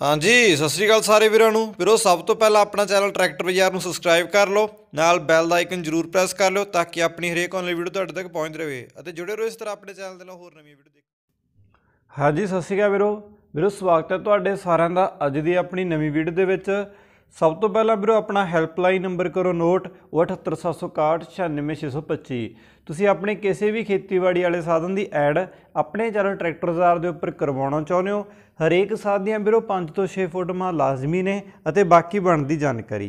ਹਾਂਜੀ ਸਤਿ ਸ੍ਰੀ ਅਕਾਲ ਸਾਰੇ ਵੀਰਾਂ ਨੂੰ ਵੀਰੋ ਸਭ ਤੋਂ ਪਹਿਲਾਂ ਆਪਣਾ ਚੈਨਲ ਟਰੈਕਟਰ ਬਾਜ਼ਾਰ ਨੂੰ ਸਬਸਕ੍ਰਾਈਬ ਕਰ ਲਓ ਨਾਲ ਬੈਲ ਦਾ ਆਈਕਨ ਜ਼ਰੂਰ ਪ੍ਰੈਸ ਕਰ ਲਓ ਤਾਂ ਕਿ ਆਪਣੀ ਹਰੇਕ ਆਨਲਾਈਨ ਵੀਡੀਓ ਤੁਹਾਡੇ ਤੱਕ ਪਹੁੰਚਦੀ ਰਹੇ ਅਤੇ ਜੁੜੇ ਰਹੋ ਇਸ ਤਰ੍ਹਾਂ ਆਪਣੇ ਚੈਨਲ ਦੇ ਨਾਲ ਹੋਰ ਨਵੀਆਂ ਵੀਡੀਓ ਦੇਖੋ ਹਾਂਜੀ ਸਤਿ ਸ੍ਰੀ ਅਕਾਲ ਵੀਰੋ ਵੀਰੋ ਸਵਾਗਤ ਹੈ ਤੁਹਾਡੇ ਸਾਰਿਆਂ ਦਾ ਅੱਜ ਦੀ ਆਪਣੀ ਨਵੀਂ ਵੀਡੀਓ ਦੇ ਵਿੱਚ ਸਭ ਤੋਂ ਪਹਿਲਾਂ ਵੀਰੋ ਆਪਣਾ ਹੈਲਪਲਾਈਨ ਨੰਬਰ ਕਰੋ ਨੋਟ 7876169625 ਤੁਸੀਂ ਆਪਣੇ ਕਿਸੇ ਵੀ ਖੇਤੀਬਾੜੀ ਵਾਲੇ ਸਾਧਨ ਦੀ ਐਡ ਆਪਣੇ ਚੈਨਲ ਟਰੈਕਟਰ ਬਾਜ਼ਾਰ ਦੇ ਉੱਪਰ ਕਰਵਾਉਣਾ ਚਾਹੁੰਦੇ ਹੋ ਹਰੇਕ ਸਾਧ ਦੀਆਂ ਵੀਰੋ 5 ਤੋਂ 6 ਫੋਟੋਆਂ ਲਾਜ਼ਮੀ ਨੇ ਅਤੇ ਬਾਕੀ ਦੀ ਜਾਣਕਾਰੀ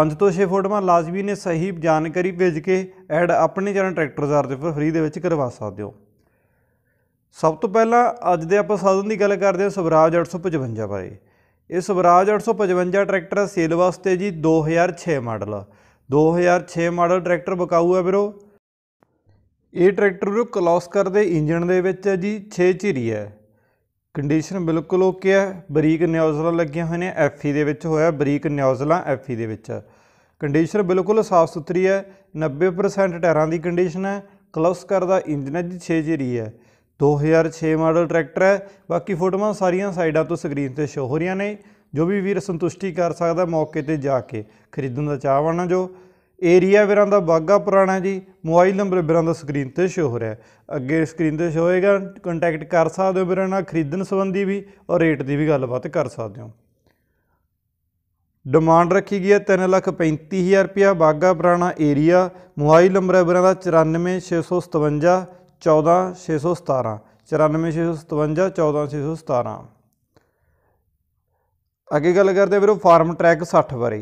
5 ਤੋਂ 6 ਫੋਟੋਆਂ ਲਾਜ਼ਮੀ ਨੇ ਸਹੀ ਜਾਣਕਾਰੀ ਭੇਜ ਕੇ ਐਡ ਆਪਣੇ ਚੈਨਲ ਟਰੈਕਟਰ ਬਾਜ਼ਾਰ ਦੇ ਉੱਪਰ ਫ੍ਰੀ ਦੇ ਵਿੱਚ ਕਰਵਾ ਸਕਦੇ ਹੋ ਸਭ ਤੋਂ ਪਹਿਲਾਂ ਅੱਜ ਦੇ ਆਪਾਂ ਸਾਧਨ ਦੀ ਗੱਲ ਕਰਦੇ ਹਾਂ ਸਵਰਾਜ 855 ਬਾਰੇ ਇਹ ਸਵਰਾਜ 855 ਟਰੈਕਟਰ ਸੇਲ ਵਾਸਤੇ ਜੀ 2006 ਮਾਡਲ 2006 ਮਾਡਲ ਟਰੈਕਟਰ ਬਕਾਊ ਹੈ ਵੀਰੋ ਇਹ ਟਰੈਕਟਰ ਨੂੰ ਕਲੌਸਕਰ ਦੇ ਇੰਜਨ ਦੇ ਵਿੱਚ ਜੀ 6 ਝਿਰੀ ਹੈ ਕੰਡੀਸ਼ਨ ਬਿਲਕੁਲ ਓਕੇ ਹੈ ਬਰੀਕ ਨਿਊਜ਼ਲਾਂ ਲੱਗੀਆਂ ਹੋਈਆਂ ਨੇ ਐਫਈ e ਦੇ ਵਿੱਚ ਹੋਇਆ ਬਰੀਕ ਨਿਊਜ਼ਲਾਂ ਐਫਈ e ਦੇ ਵਿੱਚ ਕੰਡੀਸ਼ਨ ਬਿਲਕੁਲ ਸਾਫ਼ ਸੁਥਰੀ ਹੈ 90% ਟਾਇਰਾਂ ਦੀ ਕੰਡੀਸ਼ਨ ਹੈ ਕਲੌਸਕਰ ਦਾ ਇੰਜਨ ਹੈ ਜੀ 6 ਝਿਰੀ ਹੈ 2006 ਮਾਡਲ ਟਰੈਕਟਰ ਹੈ ਬਾਕੀ ਫੋਟੋਆਂ ਸਾਰੀਆਂ ਸਾਈਡਾਂ ਤੋਂ ਸਕਰੀਨ ਤੇ ਸ਼ੋ ਹੋ ਰਹੀਆਂ ਨੇ ਜੋ ਵੀ ਵੀਰ ਸੰਤੁਸ਼ਟੀ ਕਰ ਸਕਦਾ ਮੌਕੇ ਤੇ ਜਾ ਕੇ ਖਰੀਦਣ ਦਾ ਚਾਹਵਾਨਾ ਜੋ ਏਰੀਆ ਵੀਰਾਂ ਦਾ ਬਾਗਾ ਪੁਰਾਣਾ ਜੀ ਮੋਬਾਈਲ ਨੰਬਰ ਵੀਰਾਂ ਦਾ ਸਕਰੀਨ ਤੇ ਸ਼ੋ ਹੋ ਰਿਹਾ ਅੱਗੇ ਸਕਰੀਨ ਤੇ ਸ਼ੋ ਹੋਏਗਾ ਕੰਟੈਕਟ ਕਰ ਸਕਦੇ ਹੋ ਵੀਰਾਂ ਨਾਲ ਖਰੀਦਣ ਸੰਬੰਧੀ ਵੀ ਔਰ ਰੇਟ ਦੀ ਵੀ ਗੱਲਬਾਤ ਕਰ ਸਕਦੇ ਹੋ ਡਿਮਾਂਡ ਰੱਖੀ ਗਈ ਹੈ 335000 ਰੁਪਿਆ ਬਾਗਾ ਪੁਰਾਣਾ ਏਰੀਆ ਮੋਬਾਈਲ ਨੰਬਰ ਵੀਰਾਂ ਦਾ 94657 14617 94657 ਅੱਗੇ ਗੱਲ ਕਰਦੇ ਆ ਵੀਰੋ ਫਾਰਮ ਟਰੈਕ 60 ਬਾਰੇ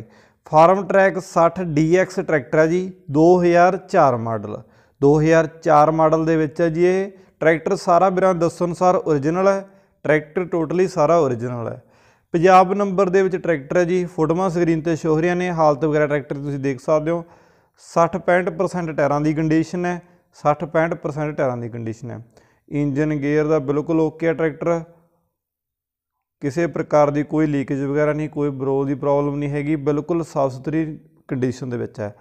ਫਾਰਮ ਟਰੈਕ 60 DX ਟਰੈਕਟਰ ਹੈ ਜੀ 2004 ਮਾਡਲ 2004 ਮਾਡਲ ਦੇ ਵਿੱਚ ਹੈ ਜੀ ਇਹ ਟਰੈਕਟਰ ਸਾਰਾ ਵੀਰਾਂ ਦੱਸੋ ਅਨੁਸਾਰ origignal ਹੈ ਟਰੈਕਟਰ ਟੋਟਲੀ ਸਾਰਾ origignal ਹੈ ਪੰਜਾਬ ਨੰਬਰ ਦੇ ਵਿੱਚ ਟਰੈਕਟਰ ਹੈ ਜੀ ਫੋਟੋਆਂ ਸਕਰੀਨ ਤੇ ਸ਼ੋਹਰੀਆਂ ਨੇ ਹਾਲਤ ਵਗੈਰਾ ਟਰੈਕਟਰ ਤੁਸੀਂ ਦੇਖ ਸਕਦੇ ਹੋ 60 65% ਟਾਇਰਾਂ ਦੀ ਕੰਡੀਸ਼ਨ ਹੈ 60-65% ਟਾਇਰਾਂ ਦੀ ਕੰਡੀਸ਼ਨ ਹੈ ਇੰਜਨ ਗੇਅਰ ਦਾ ਬਿਲਕੁਲ ਓਕੇ ਹੈ ਟਰੈਕਟਰ ਕਿਸੇ ਪ੍ਰਕਾਰ ਦੀ ਕੋਈ ਲੀਕੇਜ ਵਗੈਰਾ ਨਹੀਂ ਕੋਈ ਬਰੋ ਦੀ ਪ੍ਰੋਬਲਮ ਨਹੀਂ ਹੈਗੀ ਬਿਲਕੁਲ ਸਾਫ ਸੁਥਰੀ ਕੰਡੀਸ਼ਨ ਦੇ ਵਿੱਚ ਹੈ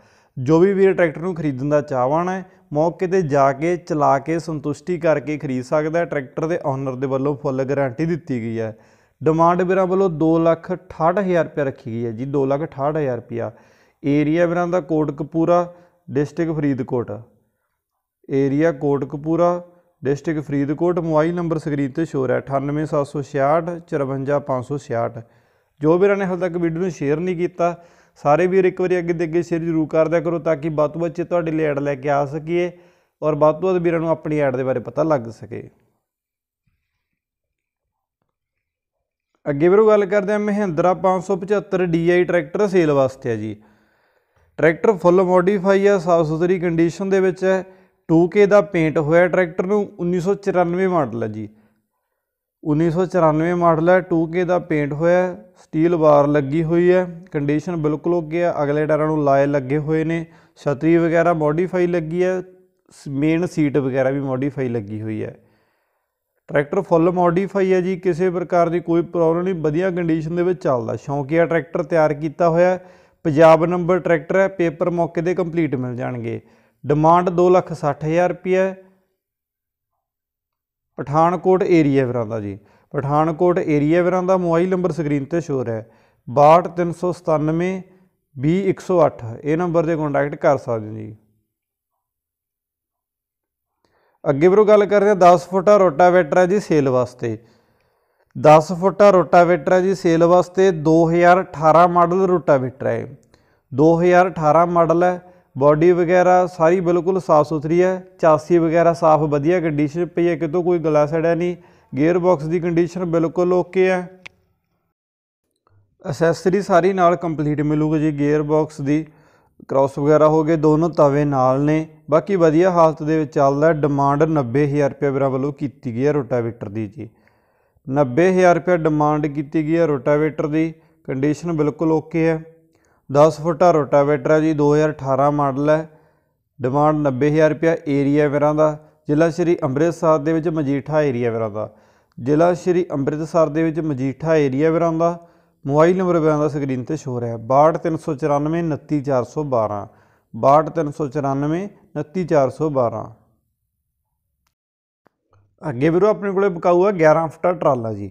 ਜੋ ਵੀ ਵੀਰ ਟਰੈਕਟਰ ਨੂੰ ਖਰੀਦਣ ਦਾ ਚਾਹਵਾਨ ਹੈ ਮੌਕੇ ਤੇ ਜਾ ਕੇ ਚਲਾ ਕੇ ਸੰਤੁਸ਼ਟੀ ਕਰਕੇ ਖਰੀਦ ਸਕਦਾ ਹੈ ਟਰੈਕਟਰ ਦੇ ਓਨਰ ਦੇ ਵੱਲੋਂ ਫੁੱਲ ਗਾਰੰਟੀ ਦਿੱਤੀ ਗਈ ਹੈ ਡਿਮਾਂਡ ਵੀਰਾਂ ਵੱਲੋਂ 2,68,000 ਰੁਪਏ ਰੱਖੀ ਗਈ ਹੈ ਜੀ 2,68,000 ਰੁਪਿਆ ਏਰੀਆ ਵੀਰਾਂ ਦਾ Kotkapura district Faridkot area Kotkapura district Faridkot mobile number screen ਤੇ ਸ਼ੋਰ ਰਿਹਾ 9876654566 ਜੋ ਵੀਰਾਂ ਨੇ ਹਾਲ ਤੱਕ ਵੀਡੀਓ ਨੂੰ ਸ਼ੇਅਰ ਨਹੀਂ ਕੀਤਾ ਸਾਰੇ ਵੀਰ ਇੱਕ ਵਾਰੀ ਅੱਗੇ ਦੇ ਅੱਗੇ ਸ਼ੇਅਰ ਜ਼ਰੂਰ ਕਰ ਦਿਆ ਕਰੋ ਤਾਂ ਕਿ ਬਾਤੂ ਬੱਚੇ ਤੁਹਾਡੇ ਲਈ ਐਡ ਲੈ ਕੇ ਆ ਸਕੀਏ ਔਰ ਬਾਤੂ ਬਾਤ ਵੀਰਾਂ ਨੂੰ ਆਪਣੀ ਐਡ ਦੇ ਬਾਰੇ ਪਤਾ ਲੱਗ ਸਕੇ ਅੱਗੇ ਵੀਰੋ ਗੱਲ ਕਰਦੇ ਆ ਮਹਿੰਦਰਾ 575 DI ਟਰੈਕਟਰ ਸੇਲ ਵਾਸਤੇ ਆ ਜੀ ਟਰੈਕਟਰ ਫੁੱਲ ਮੋਡੀਫਾਈ ਆ ਸਾਫ ਸੁਥਰੀ ਕੰਡੀਸ਼ਨ ਦੇ ਵਿੱਚ ਹੈ 2K ਦਾ ਪੇਂਟ ਹੋਇਆ ਟਰੈਕਟਰ ਨੂੰ 1994 ਮਾਡਲ ਹੈ ਜੀ 1994 ਮਾਡਲ ਹੈ 2K ਦਾ ਪੇਂਟ ਹੋਇਆ ਸਟੀਲ ਬਾਰ ਲੱਗੀ ਹੋਈ ਹੈ ਕੰਡੀਸ਼ਨ ਬਿਲਕੁਲ ਓਕੇ ਹੈ ਅਗਲੇ ਟਾਇਰਾਂ ਨੂੰ ਲਾਏ ਲੱਗੇ ਹੋਏ ਨੇ ਛਤਰੀ ਵਗੈਰਾ ਮੋਡੀਫਾਈ ਲੱਗੀ ਹੈ ਮੇਨ ਸੀਟ ਵਗੈਰਾ ਵੀ ਮੋਡੀਫਾਈ ਲੱਗੀ ਹੋਈ ਹੈ ਟਰੈਕਟਰ ਫੁੱਲ ਮੋਡੀਫਾਈ ਹੈ ਜੀ ਕਿਸੇ ਪ੍ਰਕਾਰ ਦੀ ਕੋਈ ਪ੍ਰੋਬਲਮ ਨਹੀਂ ਵਧੀਆ ਕੰਡੀਸ਼ਨ ਦੇ ਵਿੱਚ ਚੱਲਦਾ ਸ਼ੌਂਕੀਆ ਟਰੈਕਟਰ ਤਿਆਰ ਕੀਤਾ ਹੋਇਆ ਪੰਜਾਬ ਨੰਬਰ ਟਰੈਕਟਰ ਹੈ ਪੇਪਰ ਮੌਕੇ ਦੇ ਕੰਪਲੀਟ ਮਿਲ ਜਾਣਗੇ ਡਿਮਾਂਡ 260000 ਰੁਪਏ ਪਠਾਨਕੋਟ ਏਰੀਆ ਵਿਰਾਂ ਦਾ ਜੀ ਪਠਾਨਕੋਟ ਏਰੀਆ ਵਿਰਾਂ ਦਾ ਮੋਬਾਈਲ ਨੰਬਰ ਸਕਰੀਨ ਤੇ ਸ਼ੋਰ ਹੈ 62397 20108 ਇਹ ਨੰਬਰ ਤੇ ਕੰਟੈਕਟ ਕਰ ਸਕਦੇ ਹੋ ਜੀ ਅੱਗੇ ਵੀਰੋ ਗੱਲ ਕਰਦੇ ਆ 10 ਫੁੱਟਾ ਰੋਟਾਵੇਟਰ ਹੈ ਜੀ ਸੇਲ ਵਾਸਤੇ 10 ਫੁੱਟਾ ਰੋਟਾਵੇਟਰ ਹੈ ਜੀ ਸੇਲ ਵਾਸਤੇ 2018 ਮਾਡਲ ਰੋਟਾਵੇਟਰ ਹੈ 2018 ਮਾਡਲ ਹੈ ਬਾਡੀ ਵਗੈਰਾ ਸਾਰੀ ਬਿਲਕੁਲ ਸਾਫ਼ ਸੁਥਰੀ ਹੈ ਚਾਸੀ ਵਗੈਰਾ ਸਾਫ਼ ਵਧੀਆ ਕੰਡੀਸ਼ਨ ਪਈ ਹੈ ਕਿਤੋਂ ਕੋਈ ਗਲਾਸੜ ਹੈ ਨਹੀਂ ਗੇਅਰ ਬਾਕਸ ਦੀ ਕੰਡੀਸ਼ਨ ਬਿਲਕੁਲ ਓਕੇ ਹੈ ਅਸੈਸਰੀ ਸਾਰੀ ਨਾਲ ਕੰਪਲੀਟ ਮਿਲੂਗੀ ਜੀ ਗੇਅਰ ਬਾਕਸ ਦੀ ਕ੍ਰਾਸ ਵਗੈਰਾ ਹੋ ਗਏ ਦੋਨੋਂ ਤਵੇ ਨਾਲ ਨੇ ਬਾਕੀ ਵਧੀਆ ਹਾਲਤ ਦੇ ਵਿੱਚ ਚੱਲਦਾ ਡਿਮਾਂਡ 90000 ਰੁਪਏ ਵੀਰਾਂ ਵੱਲੋਂ ਕੀਤੀ ਗਈ ਹੈ ਰੋਟਾਵੇਟਰ ਦੀ ਜੀ 90000 ਰੁਪਏ ਡਿਮਾਂਡ ਕੀਤੀ ਗਈ ਹੈ ਰੋਟਾਵੇਟਰ ਦੀ ਕੰਡੀਸ਼ਨ ਬਿਲਕੁਲ ਓਕੇ ਹੈ 10 ਫੁੱਟਾ ਰੋਟਾਵੇਟਰ ਹੈ ਜੀ 2018 ਮਾਡਲ ਹੈ ਡਿਮਾਂਡ 90000 ਰੁਪਿਆ ਏਰੀਆ ਵੀਰਾਂ ਦਾ ਜ਼ਿਲ੍ਹਾ ਸ਼੍ਰੀ ਅੰਮ੍ਰਿਤਸਰ ਦੇ ਵਿੱਚ ਮਜੀਠਾ ਏਰੀਆ ਵੀਰਾਂ ਦਾ ਜ਼ਿਲ੍ਹਾ ਸ਼੍ਰੀ ਅੰਮ੍ਰਿਤਸਰ ਦੇ ਵਿੱਚ ਮਜੀਠਾ ਏਰੀਆ ਵੀਰਾਂ ਦਾ ਮੋਬਾਈਲ ਨੰਬਰ ਵੀਰਾਂ ਦਾ ਸਕਰੀਨ ਤੇ ਹੋ ਰਿਹਾ 6234929412 6234929412 ਅੱਗੇ ਵੀਰੋ ਆਪਣੇ ਕੋਲੇ ਬਕਾਊ ਹੈ 11 ਫੁੱਟ ਟਰਾਲਾ ਜੀ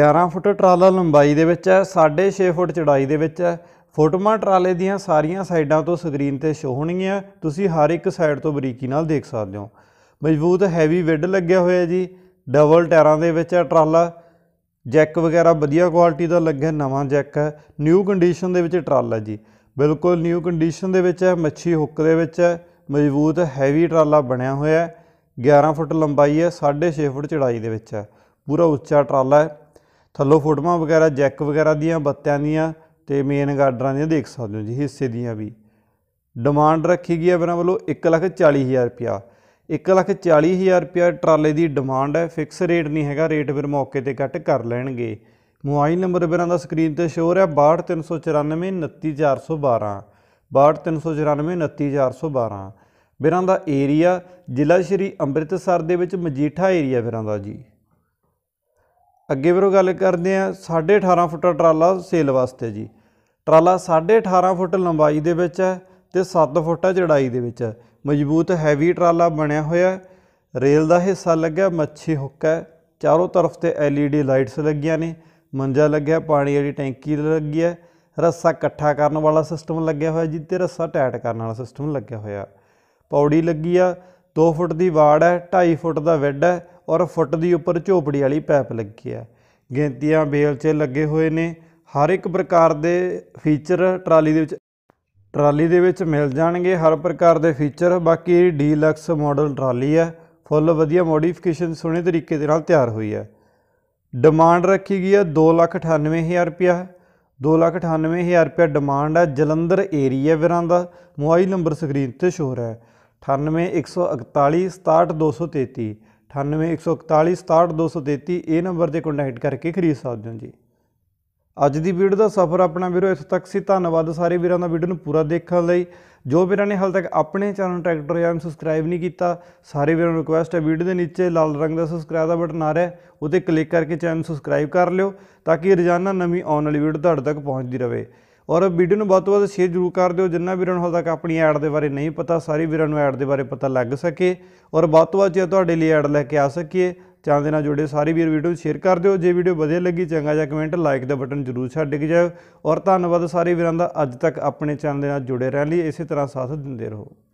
11 ਫੁੱਟ ਟਰਾਲਾ ਲੰਬਾਈ ਦੇ ਵਿੱਚ ਹੈ 6.5 ਫੁੱਟ ਚੜਾਈ ਦੇ ਵਿੱਚ ਹੈ ਫੋਟੋਆਂ ਟਰਾਲੇ ਦੀਆਂ ਸਾਰੀਆਂ ਸਾਈਡਾਂ ਤੋਂ ਸਕਰੀਨ ਤੇ ਸ਼ੋ ਹੋਣਗੀਆਂ ਤੁਸੀਂ ਹਰ ਇੱਕ ਸਾਈਡ ਤੋਂ ਬਰੀਕੀ ਨਾਲ ਦੇਖ ਸਕਦੇ ਹੋ ਮਜ਼ਬੂਤ ਹੈਵੀ ਵਿੱਡ ਲੱਗਿਆ ਹੋਇਆ ਜੀ ਡਬਲ ਟਾਇਰਾਂ ਦੇ ਵਿੱਚ ਹੈ ਟਰਾਲਾ ਜੈਕ ਵਗੈਰਾ ਵਧੀਆ ਕੁਆਲਿਟੀ ਦਾ ਲੱਗਿਆ ਨਵਾਂ ਜੈਕ ਹੈ ਨਿਊ ਕੰਡੀਸ਼ਨ ਦੇ ਵਿੱਚ ਟਰਾਲਾ ਜੀ ਬਿਲਕੁਲ ਨਿਊ ਕੰਡੀਸ਼ਨ ਦੇ ਵਿੱਚ ਹੈ ਮੱਛੀ ਹੁੱਕ ਦੇ ਵਿੱਚ ਹੈ ਮਜ਼ਬੂਤ ਹੈਵੀ ਟਰਾਲਾ ਬਣਿਆ ਹੋਇਆ ਹੈ 11 ਫੁੱਟ ਲੰਬਾਈ ਹੈ 6.5 ਫੁੱਟ ਚੜਾਈ ਦੇ ਵਿੱਚ ਹੈ ਪੂਰਾ ਉੱਚਾ ਟਰਾਲਾ ਹੈ ਥੱਲੋਂ ਫੋਟੋਆਂ ਵਗੈਰਾ ਜੈਕ ਵਗੈਰਾ ਦੀਆਂ ਬੱਤਿਆਂ ਦੀਆਂ ਤੇ ਮੇਨ ਗਾਰਡਰਾਂ ਦੀਆਂ ਦੇਖ ਸਕਦੇ ਹੋ ਜੀ ਹਿੱਸੇ ਦੀਆਂ ਵੀ ਡਿਮਾਂਡ ਰੱਖੀ ਗਈ ਹੈ ਇਹਨਾਂ ਵੱਲੋਂ 140000 ਰੁਪਿਆ 140000 ਰੁਪਿਆ ਟਰਾਲੇ ਦੀ ਡਿਮਾਂਡ ਹੈ ਫਿਕਸ ਰੇਟ ਨਹੀਂ ਹੈਗਾ ਰੇਟ ਫਿਰ ਮੌਕੇ ਤੇ ਕੱਟ ਕਰ ਲੈਣਗੇ ਮੋਬਾਈਲ ਨੰਬਰ ਬਿਰਾਂ ਦਾ ਸਕਰੀਨ ਤੇ ਸ਼ੋਰ ਹੈ 6234929412 6234929412 ਬਿਰਾਂ ਦਾ ਏਰੀਆ ਜ਼ਿਲ੍ਹਾ ਸ਼੍ਰੀ ਅੰਮ੍ਰਿਤਸਰ ਦੇ ਵਿੱਚ ਮਜੀਠਾ ਏਰੀਆ ਬਿਰਾਂ ਦਾ ਜੀ ਅੱਗੇ ਵੀਰੋ ਗੱਲ ਕਰਦੇ ਆ 18.5 ਫੁੱਟ ਟਰਾਲਾ ਸੇਲ ਵਾਸਤੇ ਜੀ ਟਰਾਲਾ 18.5 ਫੁੱਟ ਲੰਬਾਈ ਦੇ ਵਿੱਚ ਹੈ ਤੇ 7 ਫੁੱਟ ਚੜਾਈ ਦੇ ਵਿੱਚ ਹੈ ਮਜ਼ਬੂਤ ਹੈਵੀ ਟਰਾਲਾ ਬਣਿਆ ਹੋਇਆ ਹੈ ਰੇਲ ਦਾ ਹਿੱਸਾ ਲੱਗਿਆ ਮੱਛੀ ਹੁੱਕ ਹੈ ਚਾਰੋਂ ਤਰਫ ਤੇ LED ਲਾਈਟਸ ਲੱਗੀਆਂ ਨੇ ਮੰਜਾ ਲੱਗਿਆ ਪਾਣੀ ਵਾਲੀ ਟੈਂਕੀ ਲੱਗੀ ਹੈ ਰੱਸਾ ਇਕੱਠਾ ਕਰਨ ਵਾਲਾ ਸਿਸਟਮ ਲੱਗਿਆ ਹੋਇਆ ਜੀ ਤੇ ਰੱਸਾ ਟਾਈਟ ਕਰਨ ਵਾਲਾ ਸਿਸਟਮ ਲੱਗਿਆ ਹੋਇਆ ਪੌੜੀ ਲੱਗੀ ਆ 2 ਫੁੱਟ ਦੀ ਵਾੜ ਹੈ 2.5 ਫੁੱਟ ਦਾ ਵਿੱਡ ਹੈ ਔਰ ਫੁੱਟ ਦੀ ਉੱਪਰ ਝੋਪੜੀ ਵਾਲੀ ਪੈਪ ਲੱਗੀ ਹੈ ਗੈਂਤੀਆਂ ਬੇਲ 'ਚ ਲੱਗੇ ਹੋਏ ਨੇ ਹਰ ਇੱਕ ਪ੍ਰਕਾਰ ਦੇ ਫੀਚਰ ਟਰਾਲੀ ਦੇ ਵਿੱਚ ਟਰਾਲੀ ਦੇ ਵਿੱਚ ਮਿਲ ਜਾਣਗੇ ਹਰ ਪ੍ਰਕਾਰ ਦੇ ਫੀਚਰ ਬਾਕੀ ਡੀਲਕਸ ਮਾਡਲ ਟਰਾਲੀ ਹੈ ਫੁੱਲ ਵਧੀਆ ਮੋਡੀਫਿਕੇਸ਼ਨ ਸੋਹਣੇ ਤਰੀਕੇ ਦੇ ਨਾਲ ਤਿਆਰ ਹੋਈ ਹੈ ਡਿਮਾਂਡ ਰੱਖੀ ਗਈ ਹੈ 298000 ਰੁਪਿਆ 298000 ਰੁਪਿਆ ਡਿਮਾਂਡ ਹੈ ਜਲੰਧਰ ਏਰੀਆ ਵਿਰਾਂ ਦਾ ਮੋਬਾਈਲ ਨੰਬਰ ਸਕਰੀਨ ਤੇ ਸ਼ੋਰ ਹੈ 9814167233 9814167233 ਇਹ ਨੰਬਰ ਤੇ ਕੰਟੈਕਟ ਕਰਕੇ ਖਰੀਦ ਸਕਦੇ ਹੋ ਜੀ ਅੱਜ ਦੀ ਵੀਡੀਓ ਦਾ ਸਫ਼ਰ ਆਪਣਾ ਵੀਰੋ ਇਸ ਤੱਕ ਸੀ ਧੰਨਵਾਦ ਸਾਰੇ ਵੀਰਾਂ ਦਾ ਵੀਡੀਓ ਨੂੰ ਪੂਰਾ ਦੇਖਣ ਲਈ ਜੋ ਵੀਰਾਂ ਨੇ ਹਾਲ ਤੱਕ ਆਪਣੇ ਚੈਨਲ ਟਰੈਕਟਰ ਜਾਂ ਸਬਸਕ੍ਰਾਈਬ ਨਹੀਂ ਕੀਤਾ ਸਾਰੇ ਵੀਰਾਂ ਨੂੰ ਰਿਕੁਐਸਟ ਹੈ ਵੀਡੀਓ ਦੇ ਨੀਚੇ ਲਾਲ ਰੰਗ ਦਾ ਸਬਸਕ੍ਰਾਈਬ ਦਾ ਬਟਨ ਆ ਰਿਹਾ ਉਹਤੇ ਕਲਿੱਕ ਕਰਕੇ ਚੈਨਲ ਸਬਸਕ੍ਰਾਈਬ ਕਰ ਲਿਓ ਤਾਂ ਕਿ ਰੋਜ਼ਾਨਾ ਨਵੀਂ ਆਉਣ ਵਾਲੀ ਵੀਡੀਓ ਤੁਹਾਡੇ ਤੱਕ ਪਹੁੰਚਦੀ ਰਹੇ ਔਰ ਵੀਡੀਓ ਨੂੰ ਬਹੁਤ ਬਹੁਤ ਸ਼ੇਅਰ ਜ਼ਰੂਰ ਕਰ ਦਿਓ ਜਿੰਨਾ ਵੀਰਾਂ ਨੂੰ ਹਾਲ ਤੱਕ ਆਪਣੀ ਐਡ ਦੇ ਬਾਰੇ ਨਹੀਂ ਪਤਾ ਸਾਰੀ ਵੀਰਾਂ ਨੂੰ ਐਡ ਦੇ ਬਾਰੇ ਪਤਾ ਲੱਗ ਸਕੇ ਔਰ ਬਹੁਤ ਬਹੁਤ ਜੇ ਤੁਹਾਡੇ ਲਈ ਐਡ ਲੈ ਕੇ ਆ ਸਕੀਏ ਚੈਨਲ ਦੇ ਨਾਲ ਜੁੜੇ ਸਾਰੇ ਵੀਰ ਵੀਡੀਓ ਸ਼ੇਅਰ ਕਰ ਦਿਓ ਜੇ ਵੀਡੀਓ ਵਧੀਆ ਲੱਗੀ ਚੰਗਾ ਜਿਹਾ ਕਮੈਂਟ ਲਾਈਕ ਦਾ ਬਟਨ ਜ਼ਰੂਰ ਛੱਡ ਕੇ ਜਾਓ ਔਰ ਧੰਨਵਾਦ ਸਾਰੇ ਵੀਰਾਂ ਦਾ ਅੱਜ ਤੱਕ ਆਪਣੇ ਚੈਨਲ ਦੇ ਨਾਲ ਜੁੜੇ ਰਹਿਣ ਲਈ ਇਸੇ ਤਰ੍ਹਾਂ ਸਾਥ ਦਿੰਦੇ ਰਹੋ